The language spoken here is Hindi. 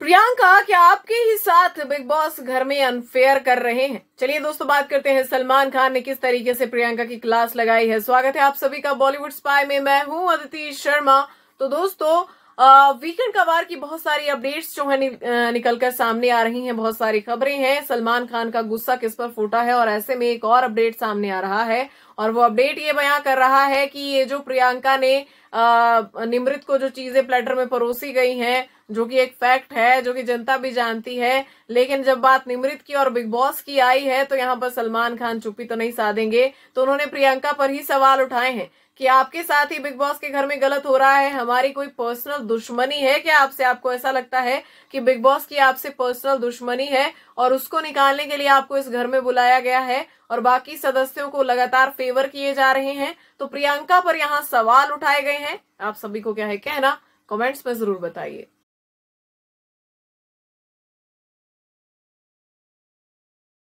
प्रियंका क्या आपके ही साथ बिग बॉस घर में अनफेयर कर रहे हैं चलिए दोस्तों बात करते हैं सलमान खान ने किस तरीके से प्रियंका की क्लास लगाई है स्वागत है आप सभी का बॉलीवुड स्पाई में मैं हूं अदिति शर्मा तो दोस्तों वीकेंड वार की बहुत सारी अपडेट्स जो है नि, निकलकर सामने आ रही हैं बहुत सारी खबरें हैं सलमान खान का गुस्सा किस पर फूटा है और ऐसे में एक और अपडेट सामने आ रहा है और वो अपडेट ये बयां कर रहा है कि ये जो प्रियंका ने निमृत को जो चीजें प्लेटर में परोसी गई हैं जो कि एक फैक्ट है जो कि जनता भी जानती है लेकिन जब बात निमृत की और बिग बॉस की आई है तो यहाँ पर सलमान खान चुप्पी तो नहीं साधेंगे तो उन्होंने प्रियंका पर ही सवाल उठाए हैं कि आपके साथ ही बिग बॉस के घर में गलत हो रहा है हमारी कोई पर्सनल दुश्मनी है क्या आपसे आपको ऐसा लगता है कि बिग बॉस की आपसे पर्सनल दुश्मनी है और उसको निकालने के लिए आपको इस घर में बुलाया गया है और बाकी सदस्यों को लगातार फेवर किए जा रहे हैं तो प्रियंका पर यहाँ सवाल उठाए गए हैं आप सभी को क्या है कहना कमेंट्स में जरूर बताइए